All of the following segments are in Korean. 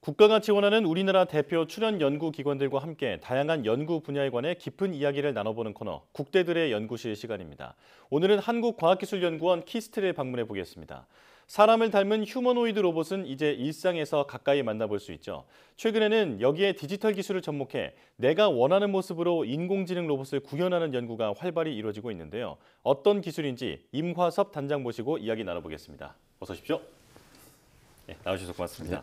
국가가 지원하는 우리나라 대표 출연 연구기관들과 함께 다양한 연구 분야에 관해 깊은 이야기를 나눠보는 코너 국대들의 연구실 시간입니다. 오늘은 한국과학기술연구원 키스트를 방문해 보겠습니다. 사람을 닮은 휴머노이드 로봇은 이제 일상에서 가까이 만나볼 수 있죠. 최근에는 여기에 디지털 기술을 접목해 내가 원하는 모습으로 인공지능 로봇을 구현하는 연구가 활발히 이루어지고 있는데요. 어떤 기술인지 임화섭 단장 모시고 이야기 나눠보겠습니다. 어서 오십시오. 네, 나와주셔서 고맙습니다. 네.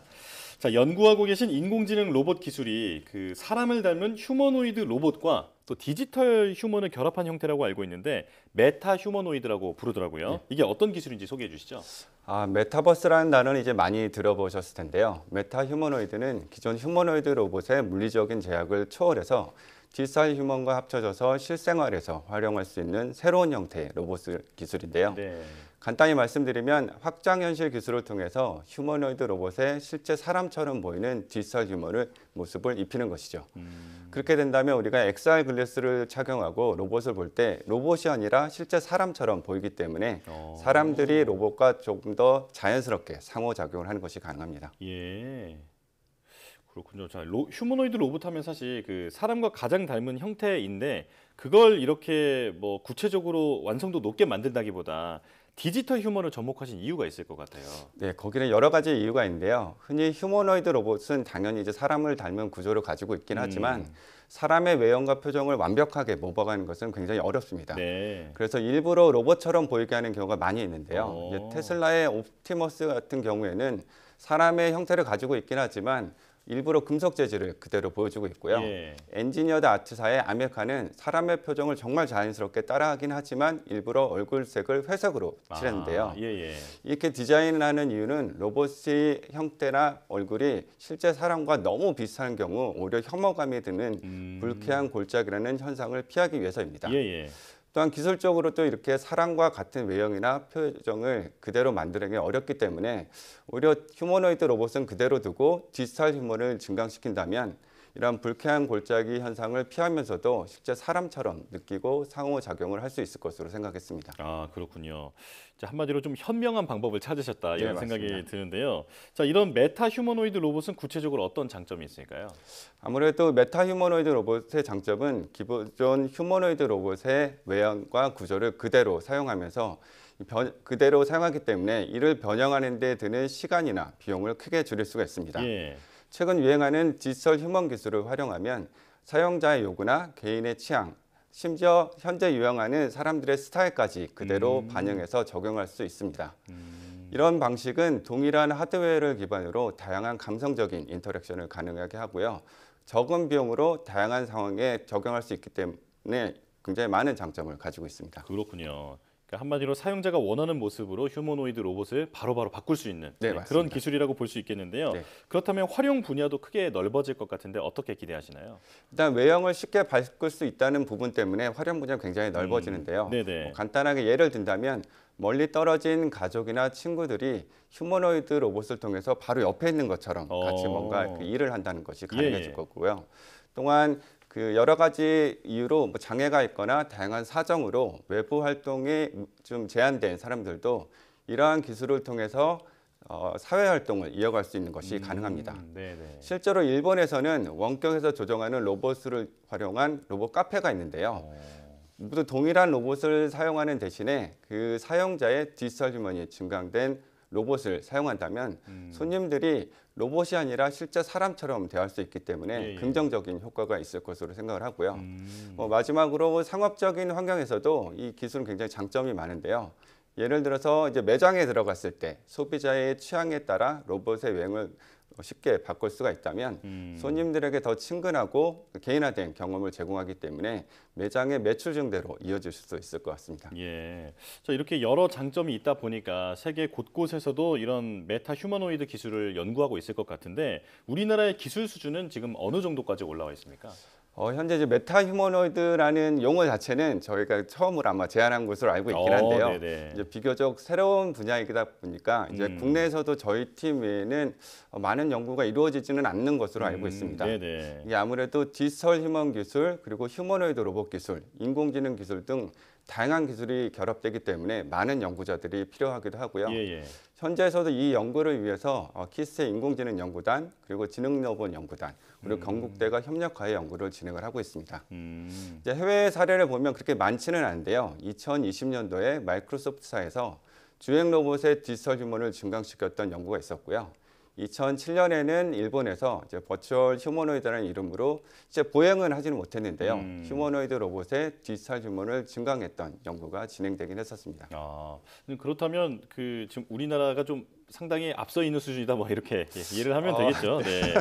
자, 연구하고 계신 인공지능 로봇 기술이 그 사람을 닮은 휴머노이드 로봇과 또 디지털 휴먼을 결합한 형태라고 알고 있는데 메타 휴머노이드라고 부르더라고요. 네. 이게 어떤 기술인지 소개해 주시죠. 아, 메타버스라는 단어는 이제 많이 들어보셨을 텐데요. 메타 휴머노이드는 기존 휴머노이드 로봇의 물리적인 제약을 초월해서 디지털 휴먼과 합쳐져서 실생활에서 활용할 수 있는 새로운 형태의 로봇 기술인데요. 네. 간단히 말씀드리면 확장현실 기술을 통해서 휴머노이드 로봇에 실제 사람처럼 보이는 디지털 휴머를 모습을 입히는 것이죠. 음. 그렇게 된다면 우리가 XR 글래스를 착용하고 로봇을 볼 때 로봇이 아니라 실제 사람처럼 보이기 때문에 어. 사람들이 로봇과 조금 더 자연스럽게 상호작용을 하는 것이 가능합니다. 예. 그렇군요. 자, 로, 휴머노이드 로봇 하면 사실 그 사람과 가장 닮은 형태인데 그걸 이렇게 뭐 구체적으로 완성도 높게 만든다기보다 디지털 휴머를 접목하신 이유가 있을 것 같아요. 네, 거기는 여러 가지 이유가 있는데요. 흔히 휴머노이드 로봇은 당연히 이제 사람을 닮은 구조를 가지고 있긴 하지만 음. 사람의 외형과 표정을 완벽하게 모방하는 것은 굉장히 어렵습니다. 네. 그래서 일부러 로봇처럼 보이게 하는 경우가 많이 있는데요. 어. 테슬라의 옵티머스 같은 경우에는 사람의 형태를 가지고 있긴 하지만 일부러 금속 재질을 그대로 보여주고 있고요. 예. 엔지니어드 아트사의 아메카는 사람의 표정을 정말 자연스럽게 따라하긴 하지만 일부러 얼굴색을 회색으로 아, 칠했는데요. 아, 예, 예. 이렇게 디자인을 하는 이유는 로봇의 형태나 얼굴이 실제 사람과 너무 비슷한 경우 오히려 혐오감이 드는 음... 불쾌한 골짜기라는 현상을 피하기 위해서입니다. 예, 예. 또한 기술적으로 또 이렇게 사람과 같은 외형이나 표정을 그대로 만들기 어렵기 때문에 오히려 휴머노이드 로봇은 그대로 두고 디지털 휴먼을 증강시킨다면 이런 불쾌한 골짜기 현상을 피하면서도 실제 사람처럼 느끼고 상호작용을 할 수 있을 것으로 생각했습니다. 아 그렇군요. 자, 한마디로 좀 현명한 방법을 찾으셨다 이런 네, 생각이 드는데요. 자 이런 메타 휴머노이드 로봇은 구체적으로 어떤 장점이 있을까요? 아무래도 메타 휴머노이드 로봇의 장점은 기존 휴머노이드 로봇의 외형과 구조를 그대로 사용하면서 변, 그대로 사용하기 때문에 이를 변형하는 데 드는 시간이나 비용을 크게 줄일 수가 있습니다. 예. 최근 유행하는 디지털 휴먼 기술을 활용하면 사용자의 요구나 개인의 취향, 심지어 현재 유행하는 사람들의 스타일까지 그대로 음. 반영해서 적용할 수 있습니다. 음. 이런 방식은 동일한 하드웨어를 기반으로 다양한 감성적인 인터랙션을 가능하게 하고요. 적은 비용으로 다양한 상황에 적용할 수 있기 때문에 굉장히 많은 장점을 가지고 있습니다. 그렇군요. 그러니까 한마디로 사용자가 원하는 모습으로 휴머노이드 로봇을 바로바로 바꿀 수 있는 네, 네 그런 기술이라고 볼 수 있겠는데요. 네. 그렇다면 활용 분야도 크게 넓어질 것 같은데 어떻게 기대하시나요? 일단 외형을 쉽게 바꿀 수 있다는 부분 때문에 활용 분야가 굉장히 음, 넓어지는데요. 음, 뭐 간단하게 예를 든다면 멀리 떨어진 가족이나 친구들이 휴머노이드 로봇을 통해서 바로 옆에 있는 것처럼 같이 어... 뭔가 그 일을 한다는 것이 예, 가능해질 예, 예. 거고요. 또한 그 여러 가지 이유로 뭐 장애가 있거나 다양한 사정으로 외부 활동이 좀 제한된 사람들도 이러한 기술을 통해서 어, 사회 활동을 이어갈 수 있는 것이 음, 가능합니다. 네네. 실제로 일본에서는 원격에서 조정하는 로봇을 활용한 로봇 카페가 있는데요. 어. 모두 동일한 로봇을 사용하는 대신에 그 사용자의 디지털 주머니에 증강된 로봇을 사용한다면 음. 손님들이 로봇이 아니라 실제 사람처럼 대할 수 있기 때문에 예, 예. 긍정적인 효과가 있을 것으로 생각을 하고요. 음. 어, 마지막으로 상업적인 환경에서도 이 기술은 굉장히 장점이 많은데요. 예를 들어서 이제 매장에 들어갔을 때 소비자의 취향에 따라 로봇의 외형을 뭐 쉽게 바꿀 수가 있다면 음. 손님들에게 더 친근하고 개인화된 경험을 제공하기 때문에 매장의 매출 증대로 이어질 수도 있을 것 같습니다. 예. 자, 이렇게 여러 장점이 있다 보니까 세계 곳곳에서도 이런 메타 휴머노이드 기술을 연구하고 있을 것 같은데 우리나라의 기술 수준은 지금 어느 정도까지 올라와 있습니까? 어, 현재 이제 메타 휴머노이드라는 용어 자체는 저희가 처음으로 아마 제안한 것으로 알고 있긴 한데요. 어, 이제 비교적 새로운 분야이다 기 보니까 이제 음. 국내에서도 저희 팀에는 어, 많은 연구가 이루어지지는 않는 것으로 알고 음, 있습니다. 네 이게 아무래도 디지털 휴먼 기술 그리고 휴머노이드 로봇 기술, 인공지능 기술 등 다양한 기술이 결합되기 때문에 많은 연구자들이 필요하기도 하고요. 예, 예. 현재에서도 이 연구를 위해서 어, 키스의 인공지능 연구단 그리고 지능로봇 연구단 그리고 음. 경북대가 협력하여 연구를 진행을 하고 있습니다. 음. 이제 해외 사례를 보면 그렇게 많지는 않은데요. 2020년도에 마이크로소프트사에서 주행 로봇의 디지털 휴먼을 증강시켰던 연구가 있었고요. 2007년에는 일본에서 이제 버추얼 휴머노이드라는 이름으로 이제 보행은 하지는 못했는데요. 음. 휴머노이드 로봇의 디지털 주문을 증강했던 연구가 진행되긴 했었습니다. 아, 그렇다면 그 지금 우리나라가 좀 상당히 앞서 있는 수준이다 뭐 이렇게 예, 이해를 하면 아. 되겠죠. 네.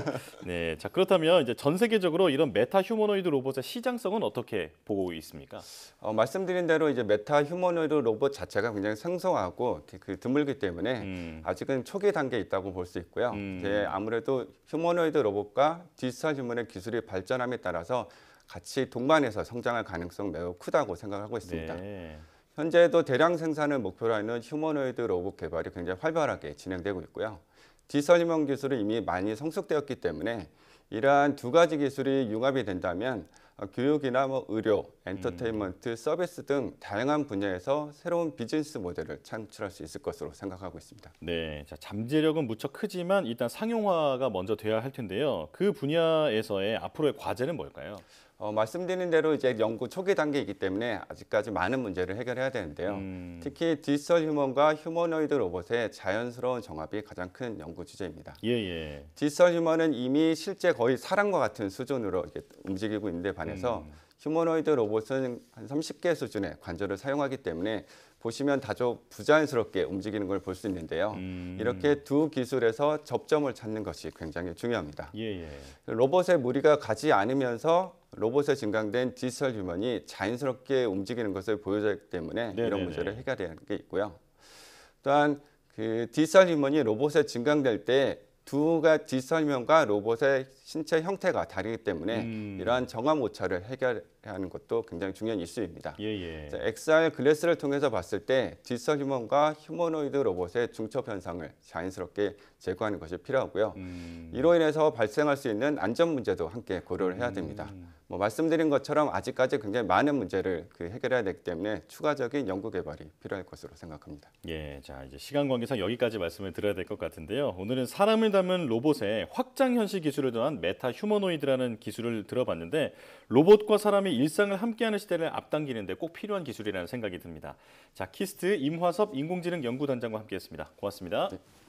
네. 자, 그렇다면 이제 전 세계적으로 이런 메타 휴머노이드 로봇의 시장성은 어떻게 보고 있습니까? 어, 말씀드린 대로 이제 메타 휴머노이드 로봇 자체가 굉장히 생성하고그 드물기 때문에 음. 아직은 초기 단계에 있다고 볼 수 있고요. 음. 이제 아무래도 휴머노이드 로봇과 디지털 휴머의 기술이 발전함에 따라서 같이 동반해서 성장할 가능성 매우 크다고 생각하고 있습니다. 네. 현재도 대량 생산을 목표로 하는 휴머노이드 로봇 개발이 굉장히 활발하게 진행되고 있고요. 디설명 기술은 이미 많이 성숙되었기 때문에 이러한 두 가지 기술이 융합이 된다면 어, 교육이나 뭐 의료, 엔터테인먼트, 음. 서비스 등 다양한 분야에서 새로운 비즈니스 모델을 창출할 수 있을 것으로 생각하고 있습니다. 네, 자, 잠재력은 무척 크지만 일단 상용화가 먼저 돼야 할 텐데요. 그 분야에서의 앞으로의 과제는 뭘까요? 어, 말씀드린 대로 이제 연구 초기 단계이기 때문에 아직까지 많은 문제를 해결해야 되는데요. 음. 특히 디지털 휴먼과 휴머노이드 로봇의 자연스러운 정합이 가장 큰 연구 주제입니다. 예, 예. 디지털 휴먼은 이미 실제 거의 사람과 같은 수준으로 움직이고 있는데 안에서 음. 휴머노이드 로봇은 한 30개 수준의 관절을 사용하기 때문에 보시면 다소 부자연스럽게 움직이는 걸 볼 수 있는데요. 음. 이렇게 두 기술에서 접점을 찾는 것이 굉장히 중요합니다. 예, 예. 로봇에 무리가 가지 않으면서 로봇에 증강된 디지털 휴먼이 자연스럽게 움직이는 것을 보여줬기 때문에 네네네. 이런 네, 문제를 네. 해결해야 하는 게 있고요. 또한 그 디지털 휴먼이 로봇에 증강될 때두 가지 설명과 로봇의 신체 형태가 다르기 때문에 음. 이러한 정합 오차를 해결하는 것도 굉장히 중요한 이슈입니다. 예, 예. 자, XR 글래스를 통해서 봤을 때 디지털 휴먼과 휴머노이드 로봇의 중첩 현상을 자연스럽게 제거하는 것이 필요하고요. 음. 이로 인해서 발생할 수 있는 안전 문제도 함께 고려를 해야 됩니다. 음. 뭐 말씀드린 것처럼 아직까지 굉장히 많은 문제를 그 해결해야 되기 때문에 추가적인 연구 개발이 필요할 것으로 생각합니다. 예, 자 이제 시간 관계상 여기까지 말씀을 드려야 될 것 같은데요. 오늘은 사람을 담은 로봇의 확장 현실 기술을 더한 메타 휴머노이드라는 기술을 들어봤는데 로봇과 사람이 일상을 함께하는 시대를 앞당기는데 꼭 필요한 기술이라는 생각이 듭니다. 자 키스트 임화섭 인공지능 연구단장과 함께했습니다. 고맙습니다. 네.